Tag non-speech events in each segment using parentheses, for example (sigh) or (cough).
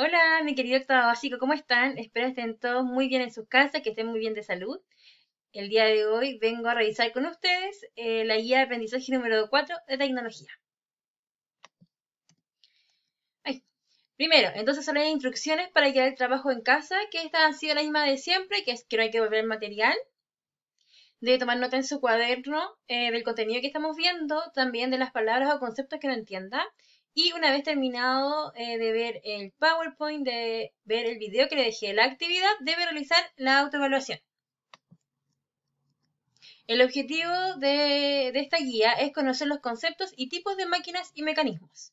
Hola, mi querido octavo básico, ¿cómo están? Espero estén todos muy bien en sus casas, que estén muy bien de salud. El día de hoy vengo a revisar con ustedes eh, la guía de aprendizaje número 4 de tecnología. Primero, entonces son las instrucciones para llevar el trabajo en casa, que esta ha sido la misma de siempre, que es que no hay que volver el material. Debe tomar nota en su cuaderno eh, del contenido que estamos viendo, también de las palabras o conceptos que no entienda y una vez terminado eh, de ver el PowerPoint, de ver el video que le dejé la actividad, debe realizar la autoevaluación. El objetivo de, esta guía es conocer los conceptos y tipos de máquinas y mecanismos.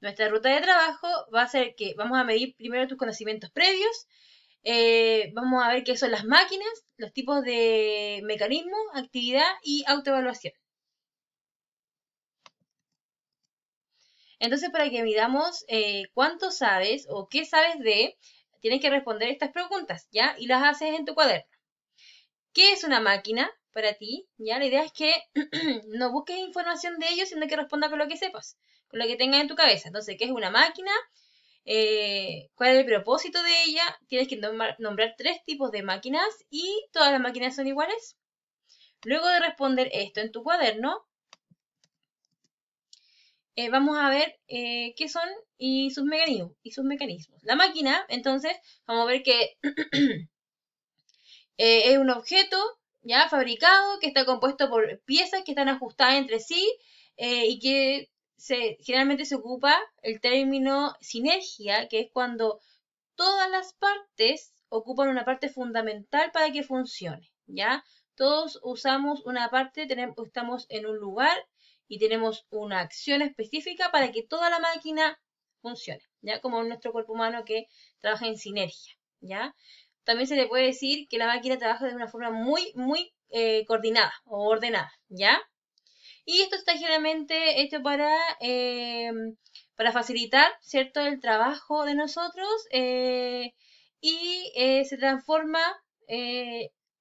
Nuestra ruta de trabajo va a ser que vamos a medir primero tus conocimientos previos, eh, vamos a ver qué son las máquinas, los tipos de mecanismo, actividad y autoevaluación. Entonces, para que midamos eh, cuánto sabes o qué sabes de, tienes que responder estas preguntas, ¿ya? Y las haces en tu cuaderno. ¿Qué es una máquina para ti? ¿Ya? La idea es que (clears throat) no busques información de ellos, sino que responda con lo que sepas, con lo que tengas en tu cabeza. Entonces, ¿qué es una máquina? Eh, cuál es el propósito de ella, tienes que nombrar, tres tipos de máquinas y todas las máquinas son iguales. Luego de responder esto en tu cuaderno, eh, vamos a ver eh, qué son y sus, mecanismos, y sus mecanismos. La máquina, entonces, vamos a ver que (clears throat) eh, es un objeto ya fabricado que está compuesto por piezas que están ajustadas entre sí y que generalmente se ocupa el término sinergia, que es cuando todas las partes ocupan una parte fundamental para que funcione, ¿ya? Todos usamos una parte, tenemos, estamos en un lugar y tenemos una acción específica para que toda la máquina funcione, ¿ya? Como nuestro cuerpo humano que trabaja en sinergia, ¿ya? También se le puede decir que la máquina trabaja de una forma muy, muy eh, coordinada o ordenada, ¿ya? Y esto está generalmente hecho para, eh, para facilitar, ¿cierto?, el trabajo de nosotros eh, y se transforma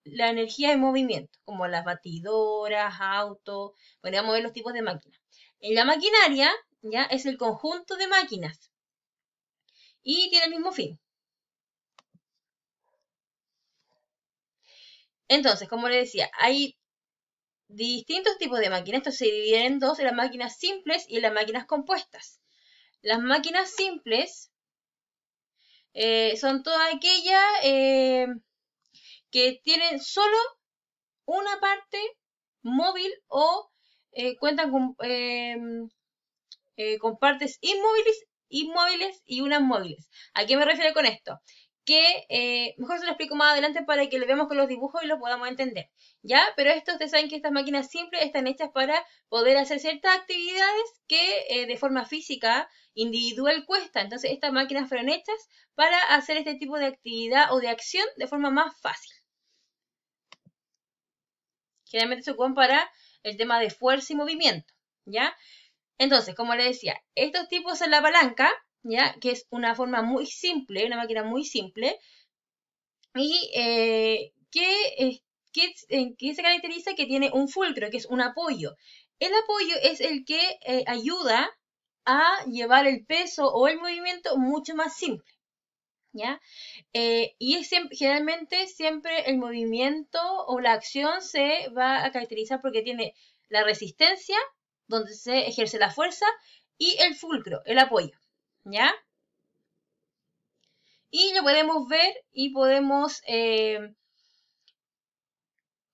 la energía en movimiento, como las batidoras, autos, bueno, vamos a ver los tipos de máquinas. En la maquinaria, ya, es el conjunto de máquinas y tiene el mismo fin. Entonces, como les decía, hay distintos tipos de máquinas. Esto se divide en dos, las máquinas simples y las máquinas compuestas. Las máquinas simples eh, son todas aquellas... Eh, que tienen solo una parte móvil o eh, cuentan con, em, eh, con partes inmóviles, inmóviles y unas móviles. ¿A qué me refiero con esto? que eh, mejor se lo explico más adelante para que lo veamos con los dibujos y lo podamos entender, ¿ya? Pero estos ustedes saben que estas máquinas siempre están hechas para poder hacer ciertas actividades que de forma física, individual, cuesta. Entonces, estas máquinas fueron hechas para hacer este tipo de actividad o de acción de forma más fácil. Generalmente se compara el tema de fuerza y movimiento, ¿ya? Entonces, como les decía, estos tipos en la palanca, ¿ya? Que es una forma muy simple, una máquina muy simple. ¿Y eh, que, se caracteriza? Que tiene un fulcro, que es un apoyo. El apoyo es el que eh, ayuda a llevar el peso o el movimiento mucho más simple. ¿ya? Eh, y generalmente siempre el movimiento o la acción se va a caracterizar porque tiene la resistencia, donde se ejerce la fuerza, y el fulcro, el apoyo, ¿ya? Y lo podemos ver y podemos eh,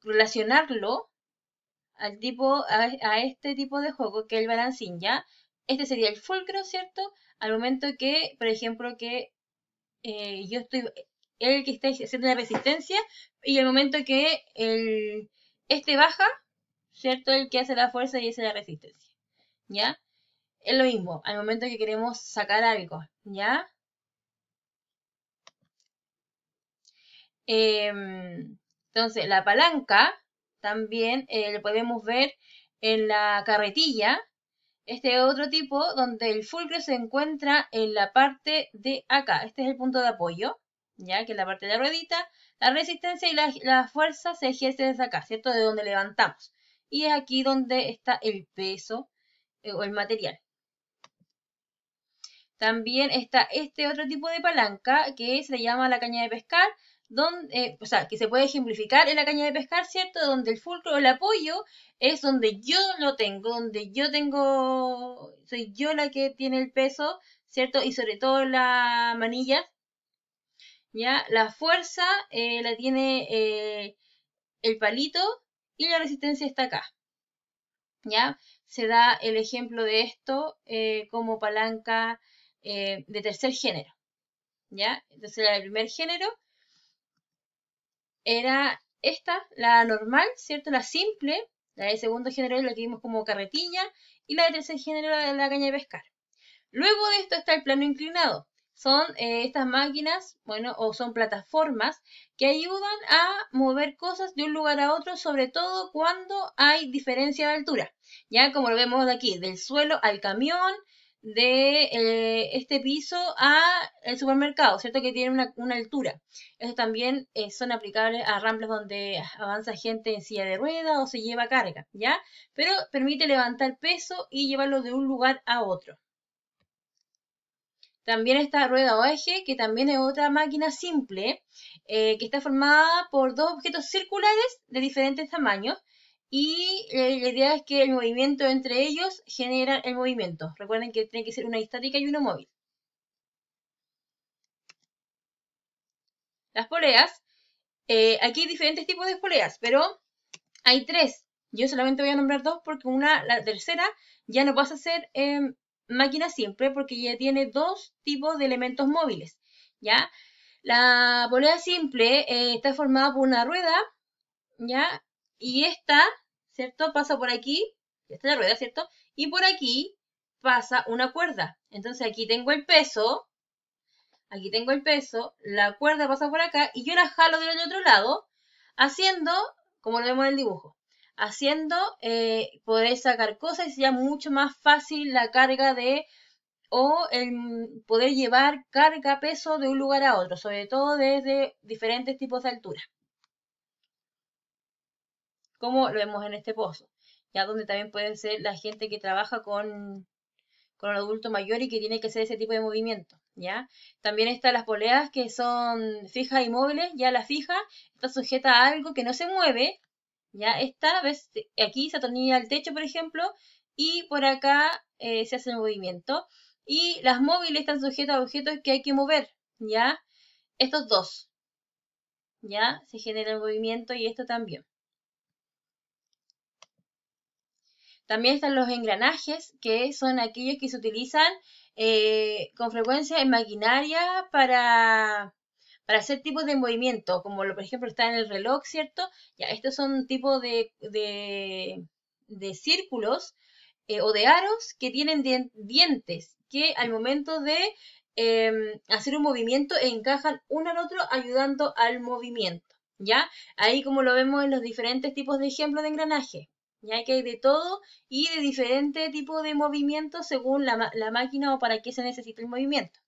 relacionarlo al tipo, a, este tipo de juego que es el balancín, ¿ya? Este sería el fulcro, ¿cierto? Al momento que, por ejemplo, que eh, yo estoy, el eh, que está haciendo la resistencia, y el momento que este baja, ¿cierto? El que hace la fuerza y es la resistencia, ¿ya? Es lo mismo, al momento que queremos sacar algo, ¿ya? Em, entonces, la palanca también eh, lo podemos ver en la carretilla, este otro tipo donde el fulcro se encuentra en la parte de acá. Este es el punto de apoyo, ya que es la parte de la ruedita. La resistencia y la, fuerza se ejerce desde acá, ¿cierto? De donde levantamos. Y es aquí donde está el peso eh, o el material. También está este otro tipo de palanca que se llama la caña de pescar, donde, eh, o sea, que se puede ejemplificar en la caña de pescar, ¿cierto? Donde el fulcro, el apoyo, es donde yo lo tengo, donde yo tengo, soy yo la que tiene el peso, ¿cierto? Y sobre todo la manilla, ¿ya? La fuerza eh, la tiene eh, el palito y la resistencia está acá, ¿ya? Se da el ejemplo de esto como palanca de tercer género, ¿ya? Entonces la primer género era esta, la normal, ¿cierto? La simple, la de segundo género la que vimos como carretilla y la de tercer género la de la caña de pescar. Luego de esto está el plano inclinado. Son eh, estas máquinas, bueno, o son plataformas que ayudan a mover cosas de un lugar a otro, sobre todo cuando hay diferencia de altura. Ya como lo vemos aquí, del suelo al camión, de eh, este piso a el supermercado, ¿cierto? Que tiene una, altura. Eso también eh, son aplicables a ramblas donde avanza gente en silla de rueda o se lleva carga, ¿ya? Pero permite levantar peso y llevarlo de un lugar a otro. También está rueda o eje, que también es otra máquina simple, eh, que está formada por dos objetos circulares de diferentes tamaños y la idea es que el movimiento entre ellos genera el movimiento. Recuerden que tiene que ser una estática y una móvil. Las poleas. Eh, aquí hay diferentes tipos de poleas, pero hay tres. Yo solamente voy a nombrar dos porque una, la tercera, ya no pasa a ser em, máquina simple porque ya tiene dos tipos de elementos móviles. ¿ya? La polea simple eh, está formada por una rueda, ¿ya? Y esta, ¿cierto? Pasa por aquí, esta es la rueda, ¿cierto? Y por aquí pasa una cuerda. Entonces aquí tengo el peso, aquí tengo el peso, la cuerda pasa por acá y yo la jalo del otro lado, haciendo, como lo vemos en el dibujo, haciendo eh, poder sacar cosas y sería mucho más fácil la carga de o el poder llevar carga, peso de un lugar a otro, sobre todo desde diferentes tipos de alturas como lo vemos en este pozo, ya donde también puede ser la gente que trabaja con, con el adulto mayor y que tiene que hacer ese tipo de movimiento, ¿ya? También están las poleas que son fijas y móviles, ya las fija está sujeta a algo que no se mueve, ya está, ves, aquí se atornilla el techo, por ejemplo, y por acá eh, se hace el movimiento. Y las móviles están sujetas a objetos que hay que mover, ¿ya? Estos dos, ¿ya? Se genera el movimiento y esto también. También están los engranajes, que son aquellos que se utilizan eh, con frecuencia en maquinaria para, hacer tipos de movimiento, como por ejemplo está en el reloj, ¿cierto? Ya, estos son tipos de, de, círculos eh, o de aros que tienen dientes, que al momento de em, hacer un movimiento encajan uno al otro ayudando al movimiento. ¿Ya? Ahí como lo vemos en los diferentes tipos de ejemplos de engranaje ya que hay de todo y de diferente tipo de movimiento según la, máquina o para qué se necesita el movimiento.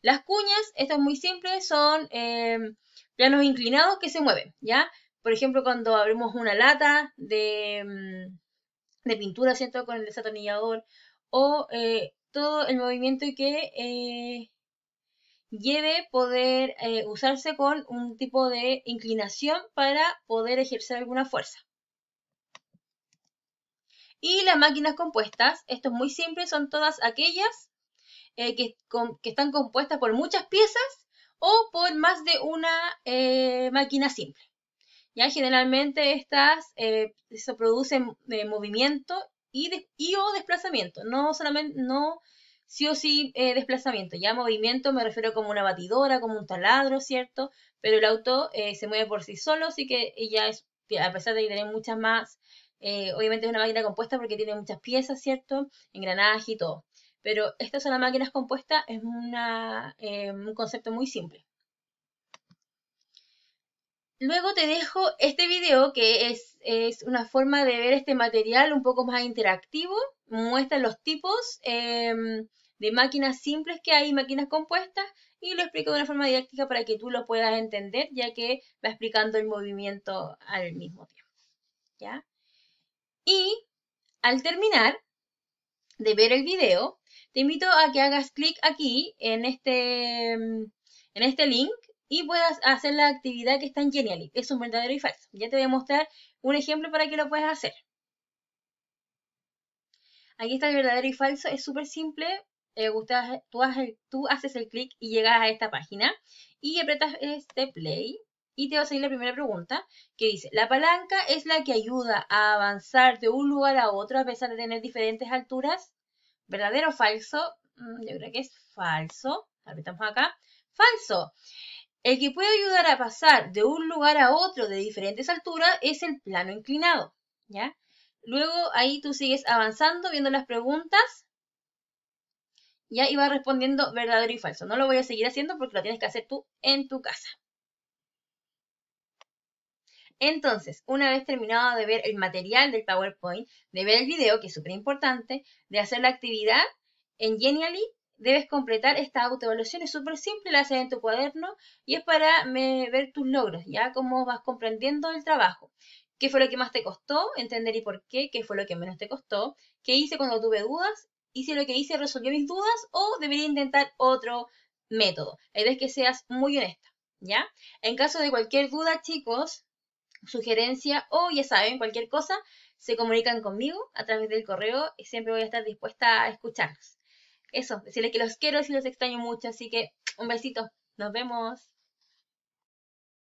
Las cuñas, esto es muy simple, son eh, planos inclinados que se mueven, ¿ya? Por ejemplo, cuando abrimos una lata de, mm, pintura, ¿cierto? Con el desatornillador o eh, todo el movimiento que eh, lleve poder usarse con un tipo de inclinación para poder ejercer alguna fuerza. Y las máquinas compuestas, esto es muy simple, son todas aquellas eh, que, que, están compuestas por muchas piezas o por más de una eh, máquina simple. Ya generalmente estas eh, se producen movimiento y, o desplazamiento, no solamente, no sí o sí desplazamiento. Ya movimiento me refiero como una batidora, como un taladro, ¿cierto? Pero el auto se mueve por sí solo, así que ya es, a pesar de que tener muchas más eh, obviamente es una máquina compuesta porque tiene muchas piezas, ¿cierto? engranajes y todo. Pero estas son las máquinas compuestas, es em, un concepto muy simple. Luego te dejo este video que es, una forma de ver este material un poco más interactivo. Muestra los tipos em, de máquinas simples que hay, máquinas compuestas, y lo explico de una forma didáctica para que tú lo puedas entender, ya que va explicando el movimiento al mismo tiempo. ¿Ya? Y al terminar de ver el video, te invito a que hagas clic aquí en este, mm, en este link y puedas hacer la actividad que está en Genially. Es un verdadero y falso. Ya te voy a mostrar un ejemplo para que lo puedas hacer. Aquí está el verdadero y falso. Es súper simple. Eh, tú, haces el clic y llegas a esta página y apretas este play y te va a salir la primera pregunta que dice, la palanca es la que ayuda a avanzar de un lugar a otro a pesar de tener diferentes alturas. ¿Verdadero o falso? Mm, yo creo que es falso. estamos acá. Falso. El que puede ayudar a pasar de un lugar a otro de diferentes alturas es el plano inclinado. ¿Ya? Luego ahí tú sigues avanzando viendo las preguntas. Ya iba respondiendo verdadero y falso. No lo voy a seguir haciendo porque lo tienes que hacer tú en tu casa. Entonces, una vez terminado de ver el material del PowerPoint, de ver el video, que es súper importante, de hacer la actividad, en Genially debes completar esta autoevaluación. Es súper simple, la haces en tu cuaderno y es para ver tus logros, ya cómo vas comprendiendo el trabajo. ¿Qué fue lo que más te costó? Entender y por qué. ¿Qué fue lo que menos te costó? ¿Qué hice cuando tuve dudas? ¿Hice lo que hice? ¿Resolvió mis dudas? ¿O debería intentar otro método? La es que seas muy honesta, ¿ya? En caso de cualquier duda, chicos, sugerencia o ya saben, cualquier cosa, se comunican conmigo a través del correo y siempre voy a estar dispuesta a escucharlos. Eso, decirles que los quiero y los extraño mucho, así que un besito, nos vemos.